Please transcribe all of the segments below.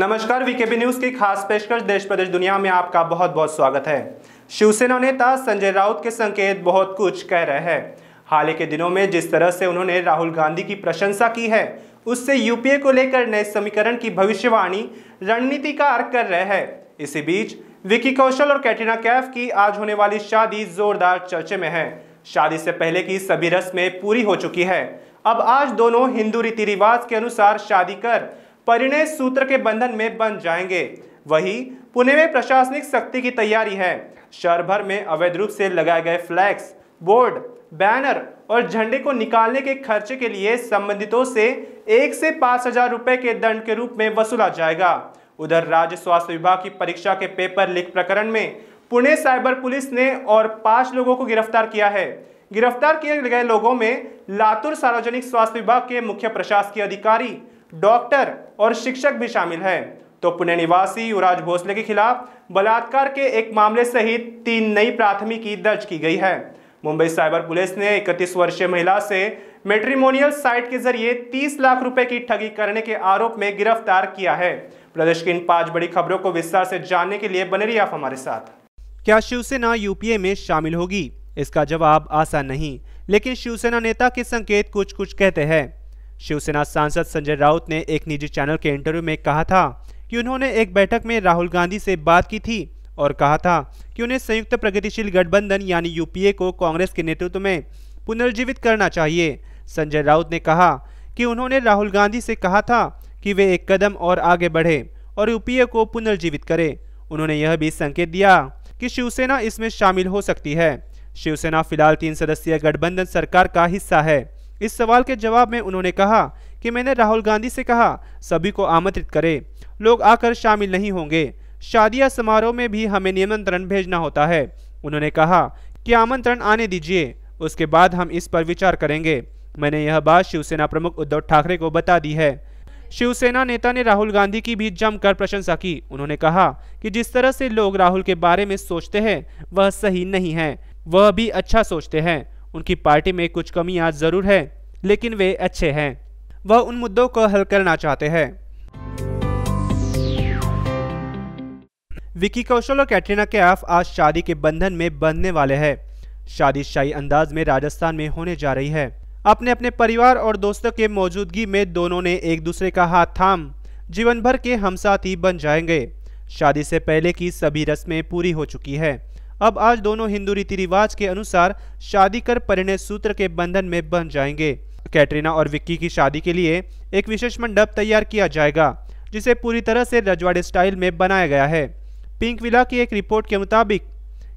नमस्कार VKB news की खास पेशकश देश प्रदेश दुनिया में आपका बहुत बहुत स्वागत है शिवसेना नेता संजय राउत के संकेत बहुत कुछ कह रहे हैं हाल के दिनों में जिस तरह से उन्होंने राहुल गांधी की प्रशंसा की है उससे यूपीए को लेकर नए समीकरण की भविष्यवाणी रणनीतिकार कर रहे हैं इसी बीच विकी कौशल और कैटरीना कैफ की आज होने वाली शादी जोरदार चर्चे में है शादी से पहले की सभी रस्में पूरी हो चुकी है अब आज दोनों हिंदू रीति रिवाज के अनुसार शादी कर परिणय सूत्र के बंधन में बन जाएंगे वही पुणे में प्रशासनिक शक्ति की तैयारी है शहर भर में अवैध रूप से लगाए गए फ्लैग्स बोर्ड बैनर और झंडे को निकालने के खर्चे के लिए संबंधितों से एक से पाँच हजार रुपये के दंड के रूप में वसूला जाएगा उधर राज्य स्वास्थ्य विभाग की परीक्षा के पेपर लीक प्रकरण में पुणे साइबर पुलिस ने और पांच लोगों को गिरफ्तार किया है गिरफ्तार किए गए लोगों में लातूर सार्वजनिक स्वास्थ्य विभाग के मुख्य प्रशासकीय अधिकारी डॉक्टर और शिक्षक भी शामिल है तो पुणे निवासी युवराज भोसले के खिलाफ बलात्कार के एक मामले सहित तीन नई प्राथमिकी दर्ज की गई है मुंबई साइबर पुलिस ने इकतीस वर्षीय महिला से मेट्रीमोनियल साइट के जरिए 30 लाख रुपए की ठगी करने के आरोप में गिरफ्तार किया है प्रदेश की इन पांच बड़ी खबरों को विस्तार से जानने के लिए बने रही आप हमारे साथ क्या शिवसेना यूपीए में शामिल होगी इसका जवाब आसान नहीं लेकिन शिवसेना नेता के संकेत कुछ कुछ कहते हैं शिवसेना सांसद संजय राउत ने एक निजी चैनल के इंटरव्यू में कहा था कि उन्होंने एक बैठक में राहुल गांधी से बात की थी और कहा था कि उन्हें संयुक्त प्रगतिशील गठबंधन यानी यूपीए को कांग्रेस के नेतृत्व में पुनर्जीवित करना चाहिए संजय राउत ने कहा कि उन्होंने राहुल गांधी से कहा था कि वे एक कदम और आगे बढ़े और यूपीए को पुनर्जीवित करें उन्होंने यह भी संकेत दिया कि शिवसेना इसमें शामिल हो सकती है शिवसेना फिलहाल तीन सदस्यीय गठबंधन सरकार का हिस्सा है इस सवाल के जवाब में उन्होंने कहा कि मैंने राहुल गांधी से कहा सभी को आमंत्रित करें लोग आकर शामिल नहीं होंगे शादिया समारोह में भी हमें निमंत्रण भेजना होता है उन्होंने कहा कि आमंत्रण आने दीजिए उसके बाद हम इस पर विचार करेंगे मैंने यह बात शिवसेना प्रमुख उद्धव ठाकरे को बता दी है शिवसेना नेता ने राहुल गांधी की भी जमकर प्रशंसा की उन्होंने कहा कि जिस तरह से लोग राहुल के बारे में सोचते हैं वह सही नहीं है वह भी अच्छा सोचते हैं उनकी पार्टी में कुछ कमियां ज़रूर है लेकिन वे अच्छे हैं वह उन मुद्दों को हल करना चाहते हैं विकी कौशल और कैटरीना कैफ आज शादी के बंधन में बंधने वाले हैं शादी शाही अंदाज में राजस्थान में होने जा रही है अपने अपने परिवार और दोस्तों के मौजूदगी में दोनों ने एक दूसरे का हाथ थाम जीवन भर के हमसाथी बन जाएंगे शादी से पहले की सभी रस्में पूरी हो चुकी है अब आज दोनों हिंदू रीति रिवाज के अनुसार शादी कर परिणय सूत्र के बंधन में बन जाएंगे कैटरीना और विक्की की शादी के लिए एक विशेष मंडप तैयार किया जाएगा जिसे पूरी तरह से रजवाड़े स्टाइल में बनाया गया है पिंक विला की एक रिपोर्ट के मुताबिक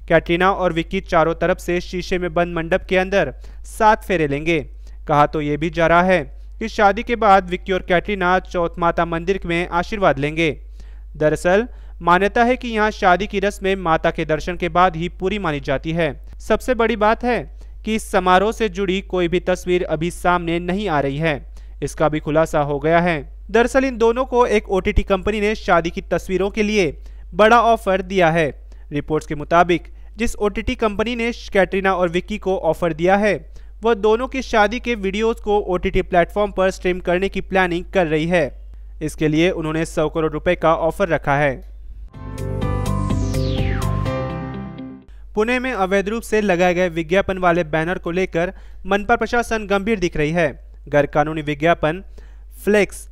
कैटरीना और विक्की चारों तरफ से शीशे में बंद मंडप के अंदर सात फेरे लेंगे कहा तो ये भी जा रहा है कि शादी के बाद विक्की और कैटरीना चौथ माता मंदिर में आशीर्वाद लेंगे दरअसल मान्यता है कि यहाँ शादी की रस्में माता के दर्शन के बाद ही पूरी मानी जाती है सबसे बड़ी बात है कि इस समारोह से जुड़ी कोई भी तस्वीर अभी सामने नहीं आ रही है इसका भी खुलासा हो गया है दरअसल इन दोनों को एक ओ कंपनी ने शादी की तस्वीरों के लिए बड़ा ऑफर दिया है रिपोर्ट्स के मुताबिक जिस ओ कंपनी ने कैटरीना और विक्की को ऑफर दिया है वह दोनों की शादी के वीडियोस को ओ प्लेटफॉर्म पर स्ट्रीम करने की प्लानिंग कर रही है इसके लिए उन्होंने सौ करोड़ रुपए का ऑफर रखा है पुणे में अवैध रूप से लगाए गए विज्ञापन वाले बैनर को लेकर मनपा प्रशासन गंभीर दिख रही है गैर कानूनी विज्ञापन फ्लेक्स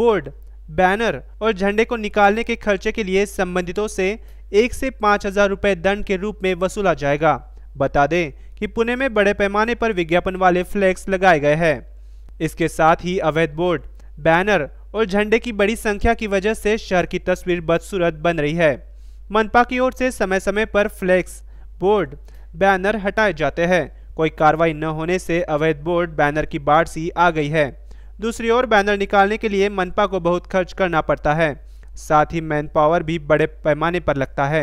बोर्ड बैनर और झंडे को निकालने के खर्चे के लिए संबंधितों से एक से पाँच हजार रुपये दंड के रूप में वसूला जाएगा बता दें कि पुणे में बड़े पैमाने पर विज्ञापन वाले फ्लैक्स लगाए गए हैं इसके साथ ही अवैध बोर्ड बैनर और झंडे की बड़ी संख्या की वजह से शहर की तस्वीर बदसूरत बन रही है मनपा की ओर से समय समय पर फ्लैक्स बोर्ड बैनर हटाए जाते हैं कोई कार्रवाई न होने से अवैध बोर्ड बैनर की बाढ़ सी आ गई है दूसरी ओर बैनर निकालने के लिए मनपा को बहुत खर्च करना पड़ता है साथ ही मैन पावर भी बड़े पैमाने पर लगता है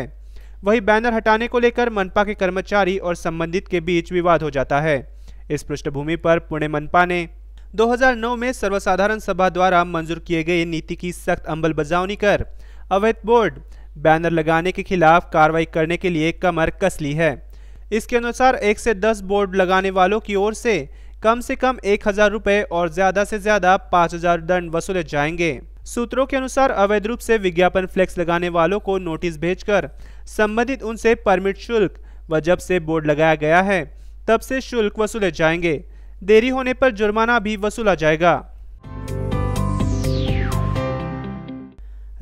वही बैनर हटाने को लेकर मनपा के कर्मचारी और संबंधित के बीच विवाद हो जाता है इस पृष्ठभूमि पर पुणे मनपा ने 2009 में सर्वसाधारण सभा द्वारा मंजूर किए गए नीति की सख्त अमल बजावनी कर अवैध बोर्ड बैनर लगाने के खिलाफ कार्रवाई करने के लिए कमर कस ली है इसके अनुसार एक से दस बोर्ड लगाने वालों की ओर से कम से कम एक हजार रुपये और ज्यादा से ज्यादा पाँच हजार दंड वसूले जाएंगे सूत्रों के अनुसार अवैध रूप से विज्ञापन फ्लेक्स लगाने वालों को नोटिस भेजकर संबंधित उनसे परमिट शुल्क व जब से बोर्ड लगाया गया है तब से शुल्क वसूले जाएंगे देरी होने पर जुर्माना भी वसूला जाएगा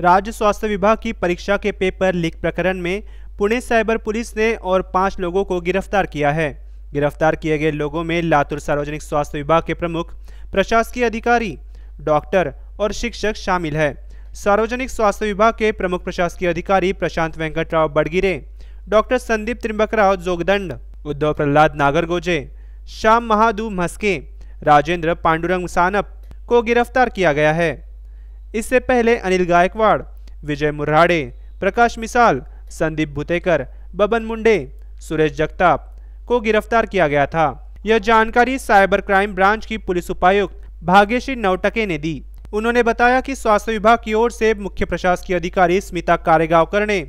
राज्य स्वास्थ्य विभाग की परीक्षा के पेपर लीक प्रकरण में पुणे साइबर पुलिस ने और पांच लोगों को गिरफ्तार किया है गिरफ्तार किए गए लोगों में लातूर सार्वजनिक स्वास्थ्य विभाग के प्रमुख प्रशासकीय अधिकारी डॉक्टर और शिक्षक शामिल है सार्वजनिक स्वास्थ्य विभाग के प्रमुख प्रशासकीय अधिकारी प्रशांत वेंकटराव बड़गिरे डॉक्टर संदीप त्रिंबकराव जोगदंड उद्धव प्रहलाद नागरगोजे श्याम महादू मस्के राजेंद्र पांडुरंग सानप को गिरफ्तार किया गया है इससे पहले अनिल गायकवाड़ विजय मुरहाड़े प्रकाश मिसाल संदीप भुतेकर बबन मुंडे सुरेश जगताप को गिरफ्तार किया गया था यह जानकारी साइबर क्राइम ब्रांच की पुलिस उपायुक्त भाग्यश्री नवटके ने दी उन्होंने बताया कि स्वास्थ्य विभाग की ओर से मुख्य प्रशासकीय अधिकारी स्मिता कारेगावकर ने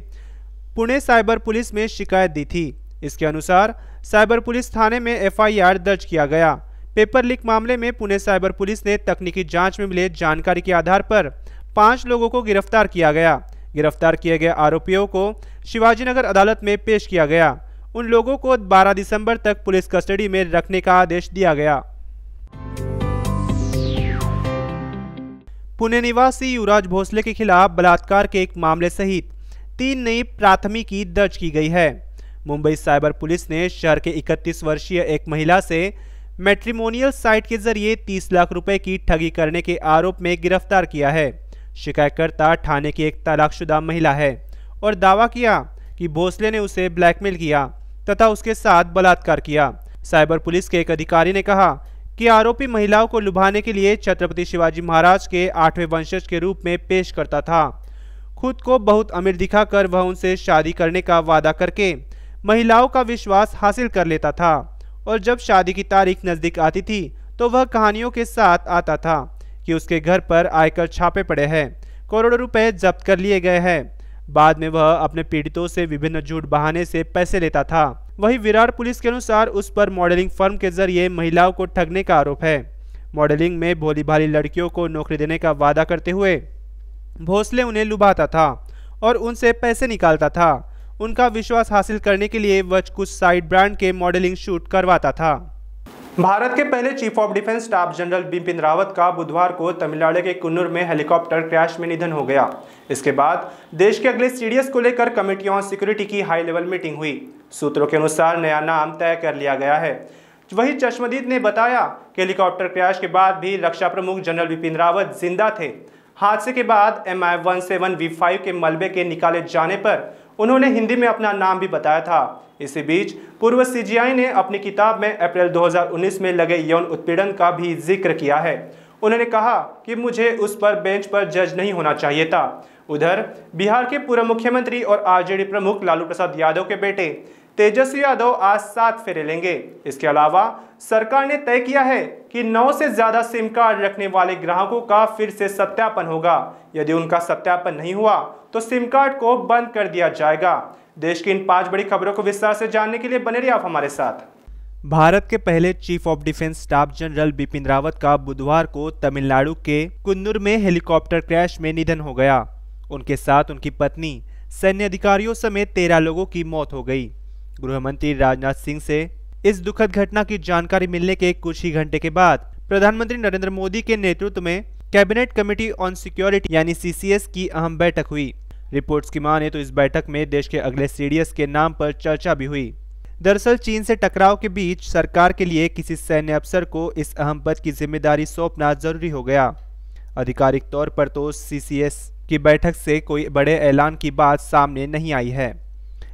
पुणे साइबर पुलिस में शिकायत दी थी इसके अनुसार साइबर पुलिस थाने में एफआईआर दर्ज किया गया पेपर लीक मामले में पुणे साइबर पुलिस ने तकनीकी जांच में मिले जानकारी के आधार पर पांच लोगों को गिरफ्तार किया गया गिरफ्तार किए गए आरोपियों को शिवाजीनगर अदालत में पेश किया गया उन लोगों को 12 दिसंबर तक पुलिस कस्टडी में रखने का आदेश दिया गया पुणे निवासी युवराज भोसले के खिलाफ बलात्कार के एक मामले सहित तीन नई प्राथमिकी दर्ज की गई है मुंबई साइबर पुलिस ने शहर के 31 वर्षीय एक महिला से मेट्रीमोनियल साइट के जरिए 30 लाख रुपए की ठगी करने के आरोप में गिरफ्तार किया है शिकायतकर्ता थाने की एक तलाकशुदा महिला है और दावा किया कि भोसले ने उसे ब्लैकमेल किया तथा उसके साथ बलात्कार किया साइबर पुलिस के एक अधिकारी ने कहा कि आरोपी महिलाओं को लुभाने के लिए छत्रपति शिवाजी महाराज के आठवें वंशज के रूप में पेश करता था खुद को बहुत अमीर दिखाकर वह उनसे शादी करने का वादा करके महिलाओं का विश्वास हासिल कर लेता था और जब शादी की तारीख नज़दीक आती थी तो वह कहानियों के साथ आता था कि उसके घर पर आयकर छापे पड़े हैं करोड़ों रुपए जब्त कर लिए गए हैं बाद में वह अपने पीड़ितों से विभिन्न झूठ बहाने से पैसे लेता था वही विराट पुलिस के अनुसार उस पर मॉडलिंग फर्म के जरिए महिलाओं को ठगने का आरोप है मॉडलिंग में भोली भाली लड़कियों को नौकरी देने का वादा करते हुए भोसले उन्हें लुभाता था और उनसे पैसे निकालता था उनका विश्वास हासिल करने के लिए वह कुछ साइड ब्रांड के मॉडलिंग शूट करवाता था भारत के पहले chief of defence staff general Bipin Rawat का बुधवार को तमिलनाडु के कुन्नूर में हेलीकॉप्टर क्रैश में निधन हो गया इसके बाद देश के अगले सीडीएस को लेकर कमेटी ऑन सिक्योरिटी की हाई लेवल मीटिंग हुई सूत्रों के अनुसार नया नाम तय कर लिया गया है वही चश्मदीद ने बताया कि हेलीकॉप्टर क्रैश के बाद भी रक्षा प्रमुख जनरल बिपिन रावत जिंदा थे हादसे के बाद एम आई के मलबे के निकाले जाने पर उन्होंने हिंदी में अपना नाम भी बताया था इसी बीच पूर्व सीजीआई ने अपनी किताब में अप्रैल 2019 में लगे यौन उत्पीड़न का भी जिक्र किया है उन्होंने कहा कि मुझे उस पर बेंच पर जज नहीं होना चाहिए था उधर बिहार के पूर्व मुख्यमंत्री और आरजेडी प्रमुख लालू प्रसाद यादव के बेटे तेजस्वी यादव आज सात फेरे लेंगे इसके अलावा सरकार ने तय किया है कि नौ से ज़्यादा सिम कार्ड रखने वाले ग्राहकों का फिर से सत्यापन होगा यदि उनका सत्यापन नहीं हुआ तो सिम कार्ड को बंद कर दिया जाएगा देश की इन पांच बड़ी खबरों को विस्तार से जानने के लिए बने रहिए आप हमारे साथ भारत के पहले chief of defence staff general Bipin Rawat का बुधवार को तमिलनाडु के कुन्नूर में हेलीकॉप्टर क्रैश में निधन हो गया उनके साथ उनकी पत्नी सैन्य अधिकारियों समेत तेरह लोगों की मौत हो गई गृह मंत्री राजनाथ सिंह से इस दुखद घटना की जानकारी मिलने के कुछ ही घंटे के बाद प्रधानमंत्री नरेंद्र मोदी के नेतृत्व में कैबिनेट कमेटी ऑन सिक्योरिटी यानी सीसीएस की अहम बैठक हुई रिपोर्ट्स की माने तो इस बैठक में देश के अगले सीडीएस के नाम पर चर्चा भी हुई दरअसल चीन से टकराव के बीच सरकार के लिए किसी सैन्य अफसर को इस अहम पद की जिम्मेदारी सौंपना जरूरी हो गया आधिकारिक तौर पर तो सी की बैठक से कोई बड़े ऐलान की बात सामने नहीं आई है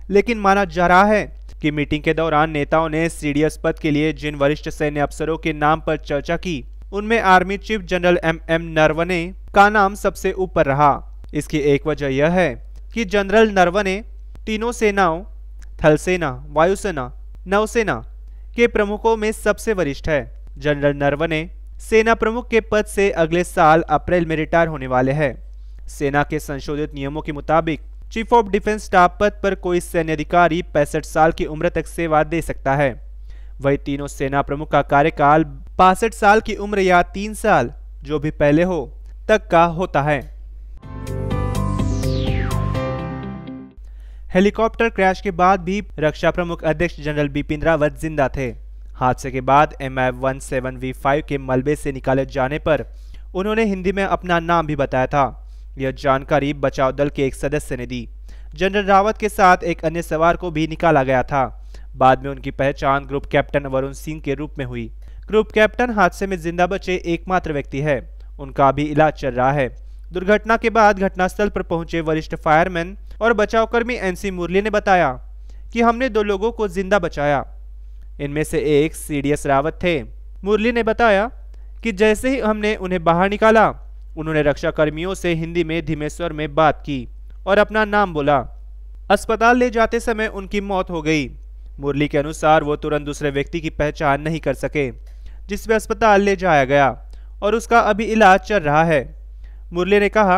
लेकिन माना जा रहा है कि मीटिंग के दौरान नेताओं ने सीडीएस पद के लिए जिन वरिष्ठ सैन्य अफसरों के नाम पर चर्चा की उनमें army chief general M M Naravane का नाम सबसे ऊपर रहा इसकी एक वजह यह है कि जनरल नरवने तीनों सेनाओं थल सेना वायुसेना नौसेना के प्रमुखों में सबसे वरिष्ठ है जनरल नरवने सेना प्रमुख के पद से अगले साल अप्रैल में रिटायर होने वाले हैं सेना के संशोधित नियमों के मुताबिक चीफ ऑफ डिफेंस स्टाफ पद पर कोई सैन्य अधिकारी पैंसठ साल की उम्र तक सेवा दे सकता है वही तीनों सेना प्रमुख का कार्यकाल बासठ साल की उम्र या तीन साल जो भी पहले हो तक का होता है हेलीकॉप्टर क्रैश के बाद भी रक्षा प्रमुख अध्यक्ष जनरल बिपिन रावत जिंदा थे हादसे के बाद M I one seven V five के मलबे से निकाले जाने पर उन्होंने हिंदी में अपना नाम भी बताया था यह जानकारी बचाव दल के एक सदस्य ने दी जनरल रावत के साथ एक अन्य सवार को भी निकाला गया था बाद में उनकी पहचान ग्रुप कैप्टन वरुण सिंह के रूप में हुई ग्रुप कैप्टन हादसे में जिंदा बचे एकमात्र व्यक्ति है उनका अभी इलाज चल रहा है दुर्घटना के बाद घटनास्थल पर पहुंचे वरिष्ठ फायरमैन और बचावकर्मी एनसी मुरली ने बताया कि हमने दो लोगों को जिंदा बचाया इनमें से एक सीडीएस रावत थे मुरली ने बताया कि जैसे ही हमने उन्हें बाहर निकाला उन्होंने रक्षा कर्मियों से हिंदी में धीमेश्वर में बात की और अपना नाम बोला अस्पताल ले जाते समय उनकी मौत हो गई मुरली के अनुसार वो तुरंत दूसरे व्यक्ति की पहचान नहीं कर सके जिसे अस्पताल ले जाया गया और उसका अभी इलाज चल रहा है मुरली ने कहा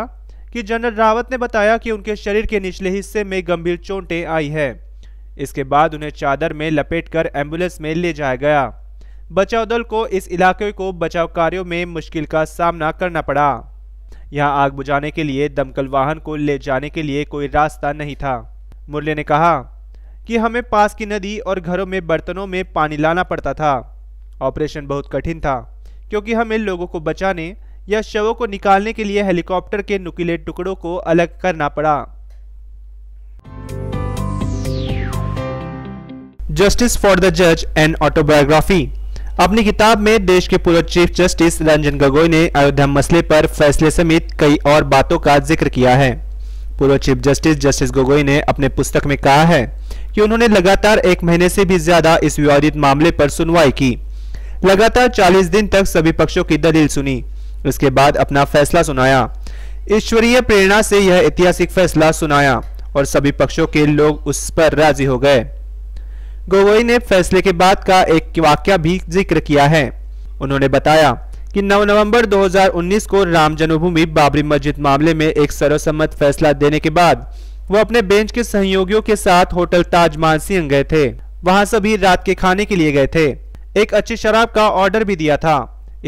कि जनरल रावत ने बताया कि उनके शरीर के निचले हिस्से में गंभीर चोटें आई है इसके बाद उन्हें चादर में लपेट कर एम्बुलेंस में ले जाया गया बचाव दल को इस इलाके को बचाव कार्यों में मुश्किल का सामना करना पड़ा यहाँ आग बुझाने के लिए दमकल वाहन को ले जाने के लिए कोई रास्ता नहीं था मुरली ने कहा कि हमें पास की नदी और घरों में बर्तनों में पानी लाना पड़ता था ऑपरेशन बहुत कठिन था क्योंकि हम इन लोगों को बचाने या शवों को निकालने के लिए हेलीकॉप्टर के नुकीले टुकड़ों को अलग करना पड़ा जस्टिस फॉर द जज एंड ऑटोबायोग्राफी अपनी किताब में देश के पूर्व चीफ जस्टिस रंजन गोगोई ने अयोध्या मसले पर फैसले समेत कई और बातों का जिक्र किया है पूर्व चीफ जस्टिस जस्टिस गोगोई ने अपने पुस्तक में कहा है कि उन्होंने लगातार एक महीने से भी ज्यादा इस विवादित मामले पर सुनवाई की लगातार 40 दिन तक सभी पक्षों की दलील सुनी उसके बाद अपना फैसला सुनाया ईश्वरीय प्रेरणा से यह ऐतिहासिक फैसला सुनाया और सभी पक्षों के लोग उस पर राजी हो गए गोगोई ने फैसले के बाद का एक वाक्य भी जिक्र किया है उन्होंने बताया कि 9 नवंबर 2019 को राम जन्मभूमि बाबरी मस्जिद मामले में एक सर्वसम्मत फैसला देने के बाद वो अपने बेंच के सहयोगियों के साथ होटल ताजमान सिंह गए थे वहां सभी रात के खाने के लिए गए थे एक अच्छी शराब का ऑर्डर भी दिया था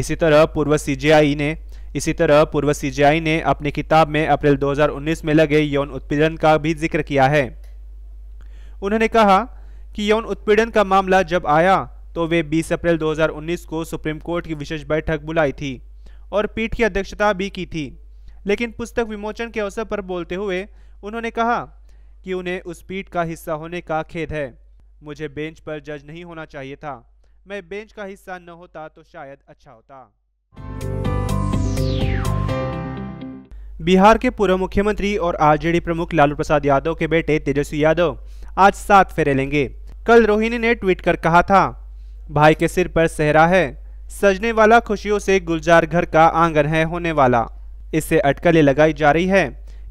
इसी तरह पूर्व सीजीआई ने इसी तरह पूर्व सीजीआई ने अपनी किताब में अप्रैल 2019 में लगे यौन उत्पीड़न का भी जिक्र किया है उन्होंने कहा कि यौन उत्पीड़न का मामला जब आया तो वे 20 अप्रैल 2019 को सुप्रीम कोर्ट की विशेष बैठक बुलाई थी और पीठ की अध्यक्षता भी की थी लेकिन पुस्तक विमोचन के अवसर पर बोलते हुए उन्होंने कहा कि उन्हें उस पीठ का हिस्सा होने का खेद है मुझे बेंच पर जज नहीं होना चाहिए था मैं बेंच का हिस्सा न होता तो शायद अच्छा होता बिहार के पूर्व मुख्यमंत्री और आरजेडी प्रमुख लालू प्रसाद यादव के बेटे तेजस्वी यादव आज सात फेरे लेंगे कल रोहिणी ने ट्वीट कर कहा था भाई के सिर पर सहरा है सजने वाला खुशियों से गुलजार घर का आंगन है होने वाला इससे अटकलें लगाई जा रही है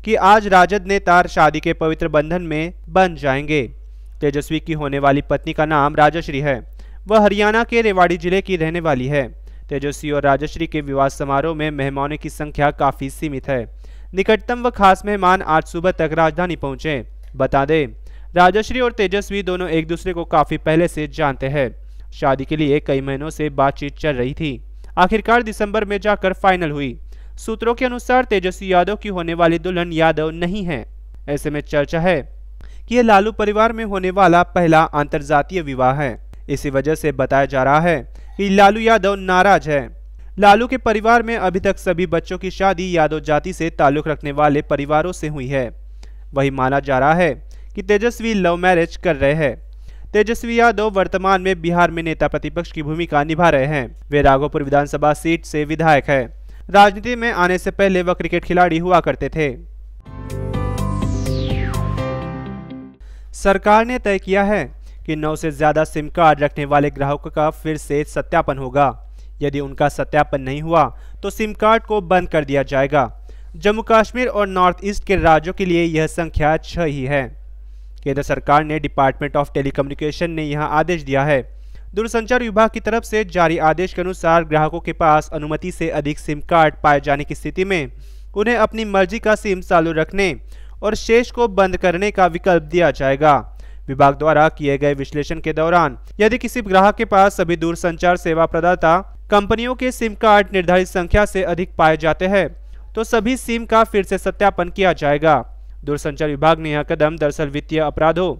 कि आज राजद नेता शादी के पवित्र बंधन में बन जाएंगे तेजस्वी की होने वाली पत्नी का नाम राजश्री है वह हरियाणा के रेवाड़ी जिले की रहने वाली है तेजस्वी और राजश्री के विवाह समारोह में मेहमानों की संख्या काफ़ी सीमित है निकटतम व खास मेहमान आज सुबह तक राजधानी पहुंचे बता दें राजश्री और तेजस्वी दोनों एक दूसरे को काफ़ी पहले से जानते हैं शादी के लिए कई महीनों से बातचीत चल रही थी आखिरकार दिसंबर में जाकर फाइनल हुई सूत्रों के अनुसार तेजस्वी यादव की होने वाली दुल्हन यादव नहीं है ऐसे में चर्चा है कि यह लालू परिवार में होने वाला पहला अंतर विवाह है इसी वजह से बताया जा रहा है कि लालू यादव नाराज है लालू के परिवार में अभी तक सभी बच्चों की शादी यादव जाति से ताल्लुक रखने वाले परिवारों से हुई है वही माना जा रहा है कि तेजस्वी लव मैरिज कर रहे हैं तेजस्वी यादव वर्तमान में बिहार में नेता प्रतिपक्ष की भूमिका निभा रहे हैं वे राघोपुर विधानसभा सीट से विधायक है राजनीति में आने से पहले वह क्रिकेट खिलाड़ी हुआ करते थे सरकार ने तय किया है कि नौ से ज़्यादा सिम कार्ड रखने वाले ग्राहकों का फिर से सत्यापन होगा यदि उनका सत्यापन नहीं हुआ तो सिम कार्ड को बंद कर दिया जाएगा जम्मू कश्मीर और नॉर्थ ईस्ट के राज्यों के लिए यह संख्या छः ही है केंद्र सरकार ने डिपार्टमेंट ऑफ टेलीकम्युनिकेशन ने यह आदेश दिया है दूरसंचार विभाग की तरफ से जारी आदेश के अनुसार ग्राहकों के पास अनुमति से अधिक सिम कार्ड पाए जाने की स्थिति में उन्हें अपनी मर्जी का सिम चालू रखने और शेष को बंद करने का विकल्प दिया जाएगा विभाग द्वारा किए गए विश्लेषण के दौरान यदि किसी ग्राहक के पास सभी दूरसंचार सेवा प्रदाता कंपनियों के सिम कार्ड निर्धारित संख्या से अधिक पाए जाते हैं तो सभी सिम का फिर से सत्यापन किया जाएगा दूरसंचार विभाग ने यह कदम दरअसल वित्तीय अपराधों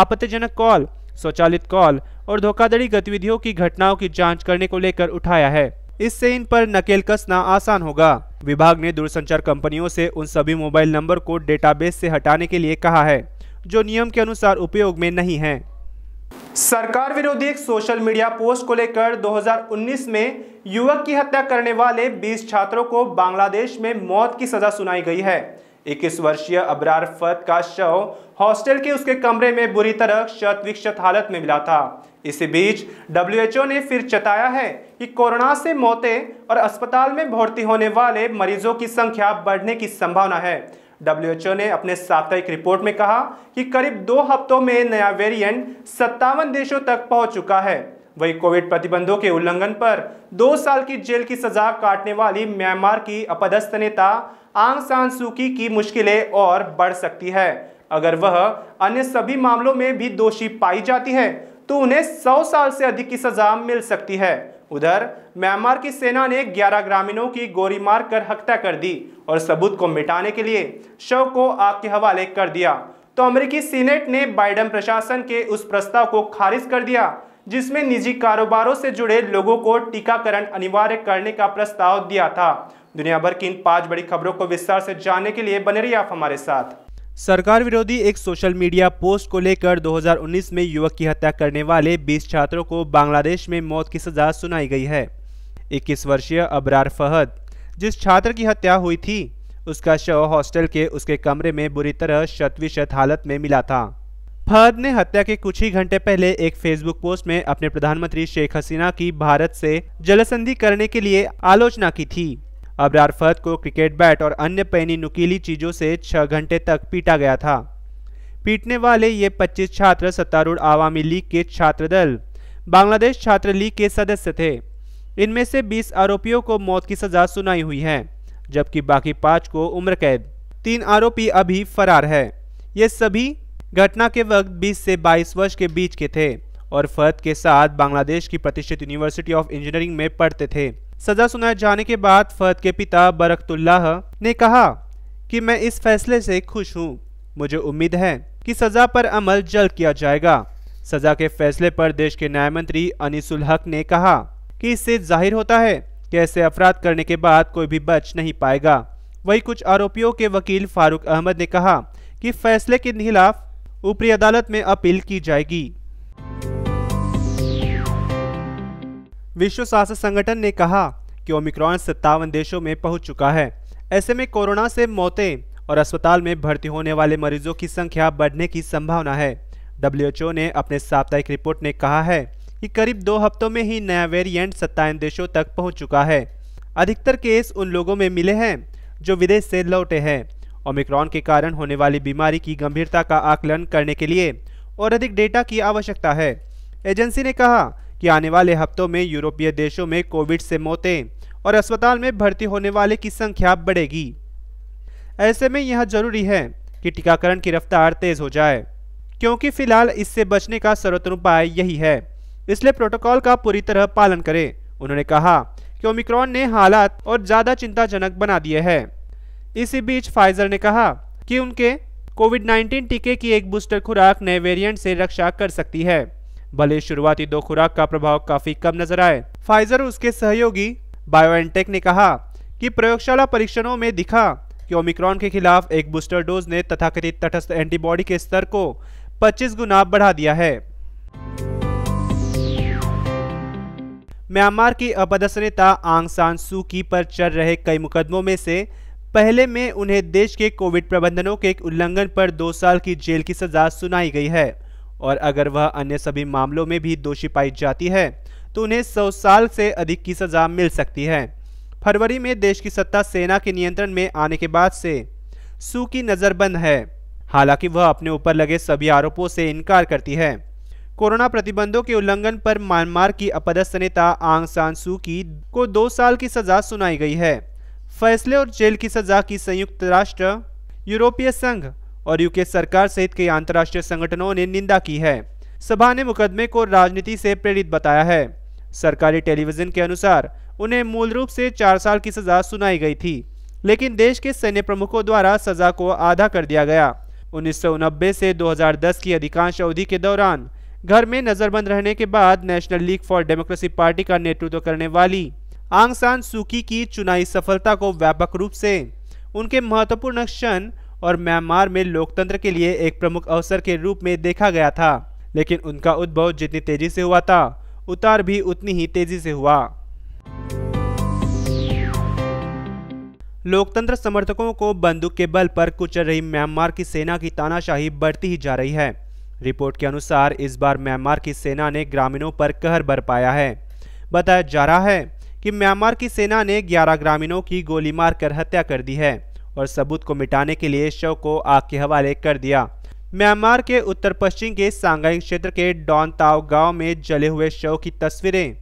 आपत्तिजनक कॉल स्वचालित कॉल और धोखाधड़ी गतिविधियों की घटनाओं की जांच करने को लेकर उठाया है इससे इन पर नकेल कसना आसान होगा विभाग ने दूरसंचार कंपनियों से उन सभी मोबाइल नंबर को डेटाबेस से हटाने के लिए कहा है जो नियम के अनुसार उपयोग में नहीं है सरकार विरोधी एक सोशल मीडिया पोस्ट को लेकर 2019 में युवक की हत्या करने वाले 20 छात्रों को बांग्लादेश में मौत की सजा सुनाई गई है 21 वर्षीय अबरार फत का शव हॉस्टल के उसके कमरे में बुरी तरह शत विक्षत हालत में मिला था इसी बीच डब्ल्यूएचओ ने फिर चताया है कि कोरोना से मौतें और अस्पताल में भर्ती होने वाले मरीजों की संख्या बढ़ने की संभावना है डब्ल्यूएचओ ने अपने साप्ताहिक रिपोर्ट में कहा कि करीब दो हफ्तों में नया वेरिएंट सत्तावन देशों तक पहुंच चुका है वही कोविड प्रतिबंधों के उल्लंघन पर दो साल की जेल की सजा काटने वाली म्यांमार की अपदस्थ नेता आंग सान सूकी की मुश्किलें और बढ़ सकती है अगर वह अन्य सभी मामलों में भी दोषी पाई जाती है तो उन्हें सौ साल से अधिक की सजा मिल सकती है उधर म्यांमार की सेना ने 11 ग्रामीणों की गोली मारकर हत्या कर दी और सबूत को मिटाने के लिए शव को आग के हवाले कर दिया तो अमेरिकी सीनेट ने बाइडन प्रशासन के उस प्रस्ताव को खारिज कर दिया जिसमें निजी कारोबारों से जुड़े लोगों को टीकाकरण अनिवार्य करने का प्रस्ताव दिया था दुनिया भर की इन पांच बड़ी खबरों को विस्तार से जानने के लिए बने रही आप हमारे साथ सरकार विरोधी एक सोशल मीडिया पोस्ट को लेकर 2019 में युवक की हत्या करने वाले 20 छात्रों को बांग्लादेश में मौत की सजा सुनाई गई है 21 वर्षीय अबरार फहद जिस छात्र की हत्या हुई थी उसका शव हॉस्टल के उसके कमरे में बुरी तरह शतविशत हालत में मिला था फहद ने हत्या के कुछ ही घंटे पहले एक फेसबुक पोस्ट में अपने प्रधानमंत्री शेख हसीना की भारत से जलसंधि करने के लिए आलोचना की थी अबरार रारफत को क्रिकेट बैट और अन्य पैनी नुकीली चीज़ों से छः घंटे तक पीटा गया था पीटने वाले ये 25 छात्र सत्तारूढ़ आवामी लीग के छात्र दल बांग्लादेश छात्र लीग के सदस्य थे इनमें से 20 आरोपियों को मौत की सजा सुनाई हुई है जबकि बाकी पाँच को उम्र कैद तीन आरोपी अभी फरार है ये सभी घटना के वक्त 20 से 22 वर्ष के बीच के थे और फत के साथ बांग्लादेश की प्रतिष्ठित यूनिवर्सिटी ऑफ इंजीनियरिंग में पढ़ते थे सजा सुनाए जाने के बाद फहद के पिता बरकतुल्लाह ने कहा कि मैं इस फैसले से खुश हूँ मुझे उम्मीद है कि सजा पर अमल जल्द किया जाएगा सजा के फैसले पर देश के न्याय मंत्री अनिसुल हक ने कहा कि इससे जाहिर होता है कि ऐसे अफराध करने के बाद कोई भी बच नहीं पाएगा वही कुछ आरोपियों के वकील फारूक अहमद ने कहा कि फैसले के खिलाफ ऊपरी अदालत में अपील की जाएगी विश्व स्वास्थ्य संगठन ने कहा कि ओमिक्रॉन सत्तावन देशों में पहुंच चुका है ऐसे में कोरोना से मौतें और अस्पताल में भर्ती होने वाले मरीजों की संख्या बढ़ने की संभावना है डब्ल्यूएचओ ने अपने साप्ताहिक रिपोर्ट में कहा है कि करीब दो हफ्तों में ही नया वेरिएंट सत्तावन देशों तक पहुंच चुका है अधिकतर केस उन लोगों में मिले हैं जो विदेश से लौटे हैं ओमिक्रॉन के कारण होने वाली बीमारी की गंभीरता का आकलन करने के लिए और अधिक डेटा की आवश्यकता है एजेंसी ने कहा कि आने वाले हफ्तों में यूरोपीय देशों में कोविड से मौतें और अस्पताल में भर्ती होने वाले की संख्या बढ़ेगी ऐसे में यह जरूरी है कि टीकाकरण की रफ्तार तेज हो जाए क्योंकि फिलहाल इससे बचने का सर्वोत्तम उपाय यही है इसलिए प्रोटोकॉल का पूरी तरह पालन करें उन्होंने कहा कि ओमिक्रॉन ने हालात और ज़्यादा चिंताजनक बना दिए हैं इसी बीच फाइजर ने कहा कि उनके कोविड 19 टीके की एक बूस्टर खुराक नए वेरिएंट से रक्षा कर सकती है भले शुरुआती दो खुराक का प्रभाव काफी कम नजर आए फाइजर उसके सहयोगी बायोएनटेक ने कहा कि प्रयोगशाला परीक्षणों में दिखा कि ओमिक्रॉन के खिलाफ एक बूस्टर डोज ने तथाकथित तटस्थ एंटीबॉडी के स्तर को 25 गुना बढ़ा दिया है म्यांमार की अपदस्थ नेता आंग सान सू की पर चल रहे कई मुकदमों में से पहले में उन्हें देश के कोविड प्रबंधनों के उल्लंघन पर दो साल की जेल की सजा सुनाई गई है और अगर वह अन्य सभी मामलों में भी दोषी पाई जाती है तो उन्हें सौ साल से अधिक की सजा मिल सकती है फरवरी में देश की सत्ता सेना के नियंत्रण में आने के बाद से सू की नज़रबंद है हालांकि वह अपने ऊपर लगे सभी आरोपों से इनकार करती है कोरोना प्रतिबंधों के उल्लंघन पर म्यांमार की अपदस्थ नेता आंग सान सू की को दो साल की सजा सुनाई गई है फैसले और जेल की सजा की संयुक्त राष्ट्र यूरोपीय संघ और यूके सरकार सहित कई अंतर्राष्ट्रीय संगठनों ने निंदा की है सभा ने मुकदमे को राजनीति से प्रेरित बताया है सरकारी टेलीविजन के अनुसार उन्हें मूल रूप से चार साल की सजा सुनाई गई थी लेकिन देश के सैन्य प्रमुखों द्वारा सजा को आधा कर दिया गया उन्नीस से 2010 की अधिकांश अवधि के दौरान घर में नजरबंद रहने के बाद national league for democracy party का नेतृत्व करने वाली आंगसान सुकी की चुनावी सफलता को व्यापक रूप से उनके महत्वपूर्ण क्षण और म्यांमार में लोकतंत्र के लिए एक प्रमुख अवसर के रूप में देखा गया था लेकिन उनका उद्भव जितनी तेजी से हुआ था उतार भी उतनी ही तेजी से हुआ लोकतंत्र समर्थकों को बंदूक के बल पर कुचल रही म्यांमार की सेना की तानाशाही बढ़ती ही जा रही है रिपोर्ट के अनुसार इस बार म्यांमार की सेना ने ग्रामीणों पर कहर बरपाया है बताया जा रहा है कि म्यांमार की सेना ने 11 ग्रामीणों की गोली मारकर हत्या कर दी है और सबूत को मिटाने के लिए शव को आग के हवाले कर दिया म्यांमार के उत्तर पश्चिम के सांगाई क्षेत्र के डॉन ताव गांव में जले हुए शव की तस्वीरें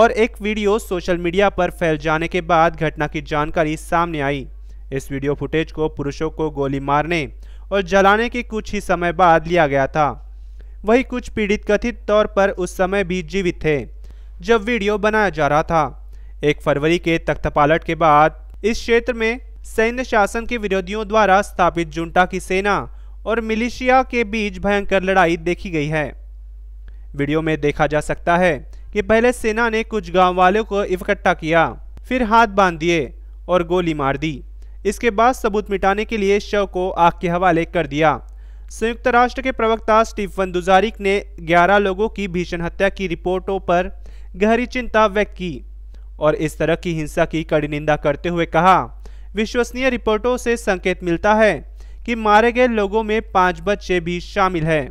और एक वीडियो सोशल मीडिया पर फैल जाने के बाद घटना की जानकारी सामने आई इस वीडियो फुटेज को पुरुषों को गोली मारने और जलाने के कुछ ही समय बाद लिया गया था वही कुछ पीड़ित कथित तौर पर उस समय भी जीवित थे जब वीडियो बनाया जा रहा था एक फरवरी के तख्तपालट के बाद इस क्षेत्र में सैन्य शासन के विरोधियों द्वारा स्थापित जुंटा की सेना और मिलिशिया के बीच भयंकर लड़ाई देखी गई है वीडियो में देखा जा सकता है कि पहले सेना ने कुछ गांव वालों को इकट्ठा किया फिर हाथ बांध दिए और गोली मार दी इसके बाद सबूत मिटाने के लिए शव को आग के हवाले कर दिया संयुक्त राष्ट्र के प्रवक्ता स्टीफन दुजारिक ने 11 लोगों की भीषण हत्या की रिपोर्टों पर गहरी चिंता व्यक्त की और इस तरह की हिंसा की कड़ी निंदा करते हुए कहा विश्वसनीय रिपोर्टों से संकेत मिलता है कि मारे गए लोगों में पांच बच्चे भी शामिल हैं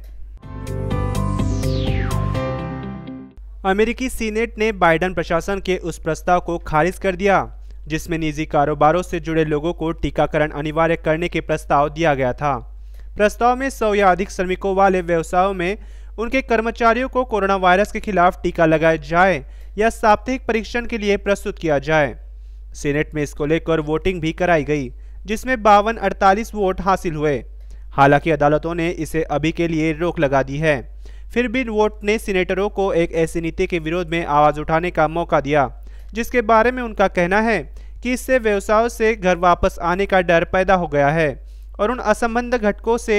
अमेरिकी सीनेट ने बाइडन प्रशासन के उस प्रस्ताव को खारिज कर दिया जिसमें निजी कारोबारों से जुड़े लोगों को टीकाकरण अनिवार्य करने के प्रस्ताव दिया गया था प्रस्ताव में सौ या अधिक श्रमिकों वाले व्यवसायों में उनके कर्मचारियों को कोरोना वायरस के खिलाफ टीका लगाया जाए या साप्ताहिक परीक्षण के लिए प्रस्तुत किया जाए सीनेट में इसको लेकर वोटिंग भी कराई गई जिसमें बावन अड़तालीस वोट हासिल हुए हालांकि अदालतों ने इसे अभी के लिए रोक लगा दी है फिर भी वोट ने सीनेटरों को एक ऐसी नीति के विरोध में आवाज़ उठाने का मौका दिया जिसके बारे में उनका कहना है कि इससे व्यवसायों से घर वापस आने का डर पैदा हो गया है और उन असंबद्ध घटकों से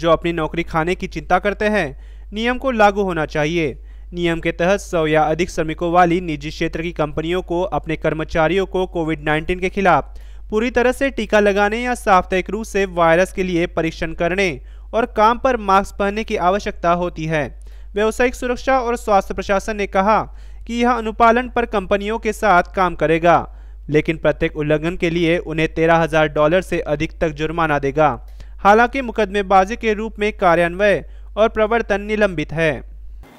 जो अपनी नौकरी खाने की चिंता करते हैं नियम को लागू होना चाहिए नियम के तहत सौ या अधिक श्रमिकों वाली निजी क्षेत्र की कंपनियों को अपने कर्मचारियों को कोविड 19 के खिलाफ पूरी तरह से टीका लगाने या साप्ताहिक रूप से वायरस के लिए परीक्षण करने और काम पर मास्क पहनने की आवश्यकता होती है व्यावसायिक सुरक्षा और स्वास्थ्य प्रशासन ने कहा कि यह अनुपालन पर कंपनियों के साथ काम करेगा लेकिन प्रत्येक उल्लंघन के लिए उन्हें तेरह हजार डॉलर से अधिक तक जुर्माना देगा हालांकि मुकदमेबाजी के रूप में कार्यान्वय और प्रवर्तन निलंबित है